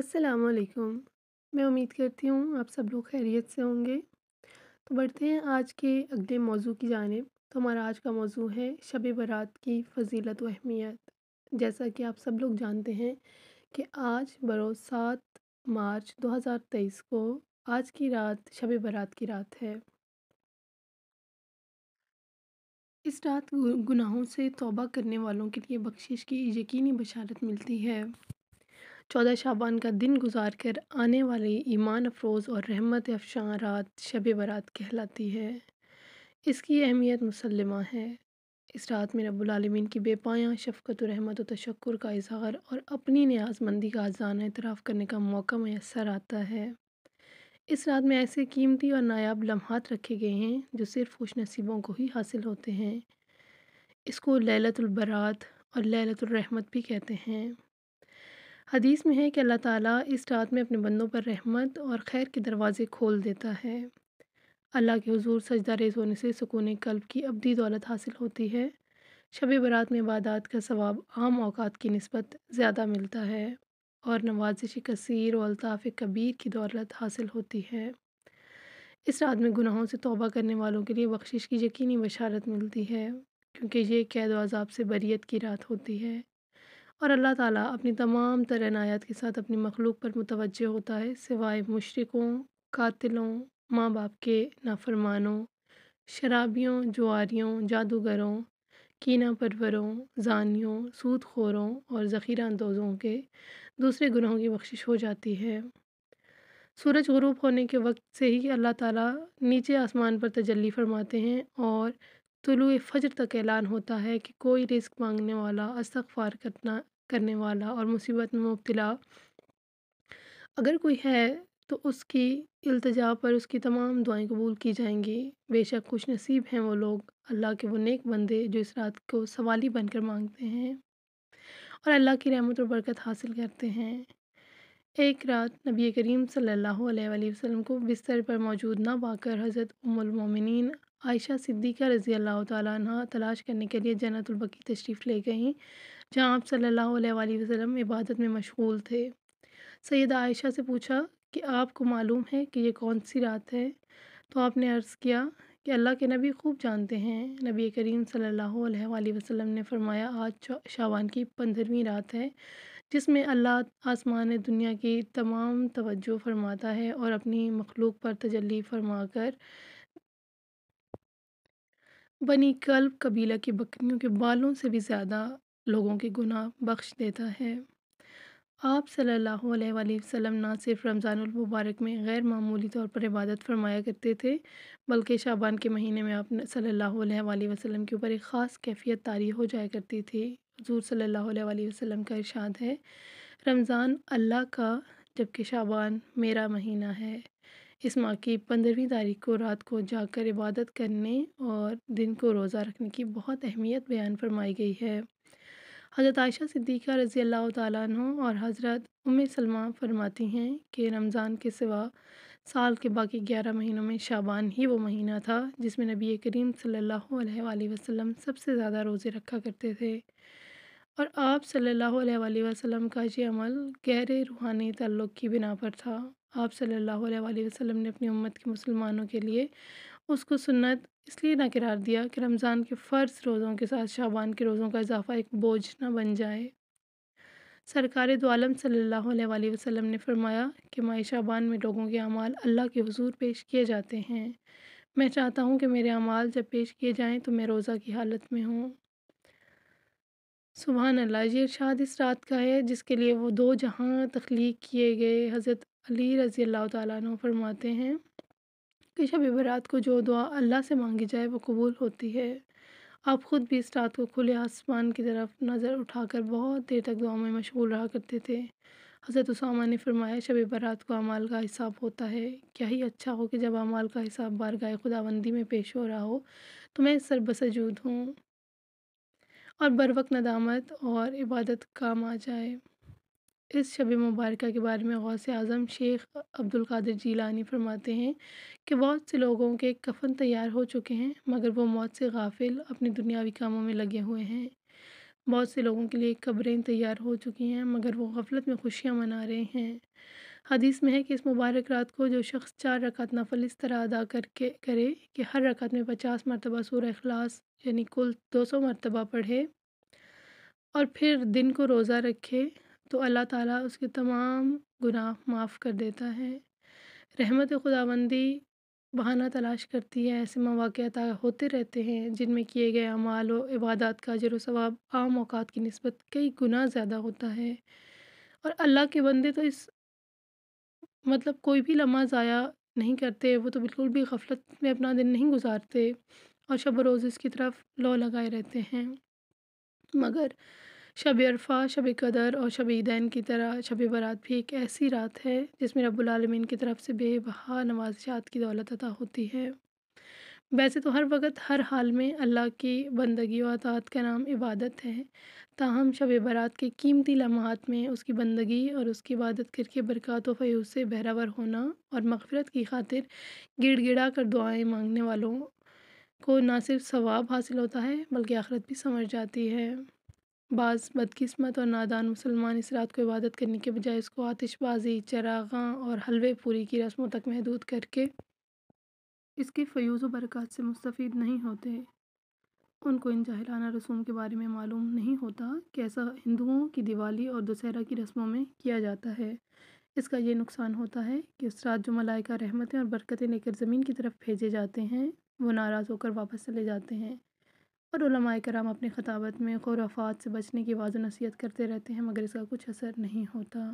अस्सलाम वालेकुम मैं उम्मीद करती हूँ आप सब लोग खैरियत से होंगे तो बढ़ते हैं आज के अगले मौजू की जानब तो हमारा आज का मौजू है शब बारात की फजीलत व अहमियत जैसा कि आप सब लोग जानते हैं कि आज बरोज़ सात मार्च 2023 को आज की रात शब बारात की रात है इस रात गुनाहों से तौबा करने वालों के लिए बख्शिश की यकीनी बशारत मिलती है चौदह शाबान का दिन गुजार कर आने वाली ईमान अफरोज़ और रहमत अफशान रात शब बारात कहलाती है इसकी अहमियत मुसलमा है इस रात में रबालमीन की बेपायाँ शफकत रहमत व तशक्र का इजहार और अपनी न्याजमंदी का आजाना इतराफ़ करने का मौका मैसर आता है इस रात में ऐसे कीमती और नायाब लम्हात रखे गए हैं जो सिर्फ खुश नसीबों को ही हासिल होते हैं इसको ललतुलबरात और ललतुलरहमत भी कहते हैं हदीस में है कि अल्लाह ताला इस रात में अपने बंदों पर रहमत और खैर के दरवाज़े खोल देता है अल्लाह के हुजूर सजदा रेज होने से सुकून कल्ब की अबदी दौलत हासिल होती है शब बरात में इबादात का सवाब आम अवकात की नस्बत ज़्यादा मिलता है और नवाजिश कसर और अलताफ़ कबीर की दौलत हासिल होती है इस रात में गुनाहों से तौबा करने वालों के लिए बख्शिश की यकीनी बशारत मिलती है क्योंकि ये कैद अज़ाब से बरीत की रात होती है और अल्लाह ताला अपनी तमाम तरह इनायत के साथ अपनी मखलूक पर मुतवजह होता है सिवाय मुशरकों कातिलों माँ बाप के नाफरमानों शराबियों जुआरियों जादूगरों कीना परवरों जानियों सूद खोरों और ज़ख़ीरा अंदोज़ों के दूसरे गुनाहों की बख्शिश हो जाती है सूरज गरूब होने के वक्त से ही अल्लाह ताला नीचे आसमान पर तजल्ली फरमाते हैं और तुलु फ़जर तक ऐलान होता है कि कोई रिस्क मांगने वाला अस्तफ़ार करना करने वाला और मुसीबत में मुब्तला अगर कोई है तो उसकी अल्तजा पर उसकी तमाम दुआएं कबूल की जाएंगी बेशक खुश नसीब हैं वो लोग अल्लाह के वो नेक बंदे जो इस रात को सवाली बनकर मांगते हैं और अल्लाह की रहमत और बरकत हासिल करते हैं एक रात नबी करीम सल्लल्लाहु अलैहि वसल्लम को बिस्तर पर मौजूद ना पाकर हज़रत उमुलमोमिन आयशा सिद्दीक़ा रज़ी अल्लाह ताला तलाश करने के लिए जन्नतुलबकी तशरीफ़ ले गईं जहाँ आप सल्लल्लाहु अलैहि वसल्लम इबादत में मशगूल थे सैद आयशा से पूछा कि आपको मालूम है कि ये कौन सी रात है तो आपने अर्ज़ किया कि अल्लाह के नबी खूब जानते हैं नबी करीम सल्लल्लाहु अलैहि वसल्लम ने फरमाया आज शाबान की पंद्रहवीं रात है जिसमें अल्लाह आसमान दुनिया की तमाम तवज्जो फरमाता है और अपनी मखलूक पर फरमा फरमाकर बनी कल्ब कबीला की बकरियों के बालों से भी ज़्यादा लोगों के गुनाह बख्श देता है आप सल्लल्लाहु अलैहि वसल्लम ना सिर्फ रमज़ानमबारक में गैर मामूली तौर पर इबादत फरमाया करते थे बल्कि शाबान के महीने में आप सल्लल्लाहु अलैहि वसल्लम के ऊपर एक ख़ास कैफियत तारी हो जाया करती थी हजूर सल्लल्लाहु अलैहि वसल्लम का इरशाद है रमज़ान अल्लाह का जबकि शाबान मेरा महीना है इस माह की पंद्रहवीं तारीख को रात को जाकर इबादत करने और दिन को रोज़ा रखने की बहुत अहमियत बयान फरमाई गई है हज़रत आयशा सिद्दीक़ा रज़ी अल्लाह तु और हज़रत उम सलमा फरमाती हैं कि रमज़ान के सिवा साल के बाकी ग्यारह महीनों में शाबान ही वो महीना था जिसमें नबी करीम सल्लल्लाहु अलैहि वसल्लम सबसे ज़्यादा रोज़े रखा करते थे और आप सल्लल्लाहु अलैहि वसल्लम का ये अमल गहरे रूहानी तल्लुक़ की बिना पर था आप सल्लल्लाहु अलैहि वसल्लम ने अपनी उम्मत के मुसलमानों के लिए उसको सुन्नत इसलिए ना करार दिया कि रमज़ान के फ़र्ज रोज़ों के साथ शाबान के रोज़ों का इजाफ़ा एक बोझ ना बन जाए सरकार दो तो आलम वसम ने फरमाया कि माए शाबान में लोगों के अमाल अल्लाह के हजूर पेश किए जाते हैं मैं चाहता हूँ कि मेरे अमाल जब पेश किए जाएँ तो मैं रोज़ा की हालत में हूँ सुबह अल्लाह ये इर्शाद इस रात का है जिसके लिए वो दो जहाँ तख्लीक किए गए हज़रत अली रज़ी अल्लाह तरमाते फरमाते हैं कि शब बरात को जो दुआ अल्लाह से मांगी जाए वो कबूल होती है आप ख़ुद भी इस रात को खुले आसमान की तरफ नज़र उठाकर बहुत देर तक दुआ में मशगूल रहा करते थे हज़रत उसामा ने फरमाया शब बारात को अमाल का हिसाब होता है क्या ही अच्छा हो कि जब अमाल का हिसाब बार गाय खुदाबंदी में पेश हो रहा हो तो मैं सरबसजूद हूँ और बर वक्त नदामत और इबादत काम आ जाए इस शब मुबारक के बारे में गौस अजम शेख अब्दुल कादिर जीलानी फरमाते हैं कि बहुत से लोगों के कफन तैयार हो चुके हैं मगर वो मौत से गाफिल अपने दुनियावी कामों में लगे हुए हैं बहुत से लोगों के लिए कब्रें तैयार हो चुकी हैं मगर वो गफलत में खुशियाँ मना रहे हैं हदीस में है कि इस मुबारक रात को जो शख्स चार रक़त नफल इस तरह अदा करके करे कि हर रकत में पचास मरतबा सूर अखलास यानी कुल दो सौ मरतबा पढ़े और फिर दिन को रोज़ा रखे तो अल्लाह ताला उसके तमाम गुनाह माफ़ कर देता है रहमत खुदाबंदी बहाना तलाश करती है ऐसे मौाक़ होते रहते हैं जिनमें किए गए अमाल व इबादत का जर सवाब आम अवत की नस्बत कई गुना ज़्यादा होता है और अल्लाह के बंदे तो इस मतलब कोई भी लम्हा ज़ाया नहीं करते वो तो बिल्कुल भी गफलत में अपना दिन नहीं गुजारते और शब रोज़ इसकी तरफ लो लगाए रहते हैं मगर शब अरफा शब कदर और शब दैन की तरह शब बारात भी एक ऐसी रात है जिसमें रबालमीन की तरफ से बेबहा नवाजात की दौलत अदा होती है वैसे तो हर वक्त हर हाल में अल्लाह की बंदगी और अतात का नाम इबादत है ताहम शब बारात के कीमती लम्हात में उसकी बंदगी और उसकी इबादत करके बरक़ात व फ्यूज़ से बहरावर होना और मगफरत की खातिर गिड़ गिड़ा कर दुआएँ मांगने वालों को ना सिर्फ सवाब हासिल होता है बल्कि आखरत भी समझ जाती है बाज़ बदकिस्मत और नादान मुसलमान इस रात को इबादत करने के बजाय इसको आतिशबाज़ी चरागा और हलवे पूरी की रस्मों तक महदूद करके इसके फ्यूज़ बरक़ात से मुस्तफ़ नहीं होते उनको इन जाहिराना रसूम के बारे में मालूम नहीं होता कि ऐसा हिंदुओं की दिवाली और दशहरा की रस्मों में किया जाता है इसका यह नुकसान होता है कि उस रात जो मलाइका रहमतें और बरकतें लेकर ज़मीन की तरफ भेजे जाते हैं वो नाराज़ होकर वापस चले जाते हैं और कराम अपनी खताबत में खुराफात से बचने की वाज नसीहत करते रहते हैं मगर इसका कुछ असर नहीं होता